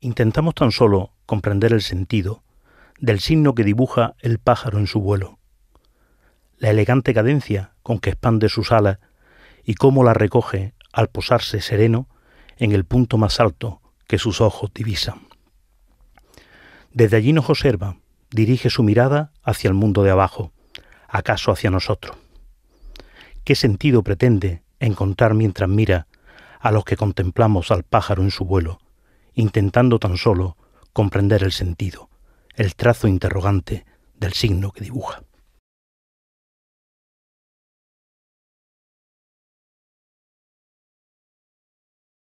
intentamos tan solo comprender el sentido del signo que dibuja el pájaro en su vuelo, la elegante cadencia con que expande sus alas y cómo la recoge al posarse sereno en el punto más alto que sus ojos divisan. Desde allí nos observa, dirige su mirada hacia el mundo de abajo, acaso hacia nosotros. ¿Qué sentido pretende encontrar mientras mira a los que contemplamos al pájaro en su vuelo? intentando tan solo comprender el sentido, el trazo interrogante del signo que dibuja.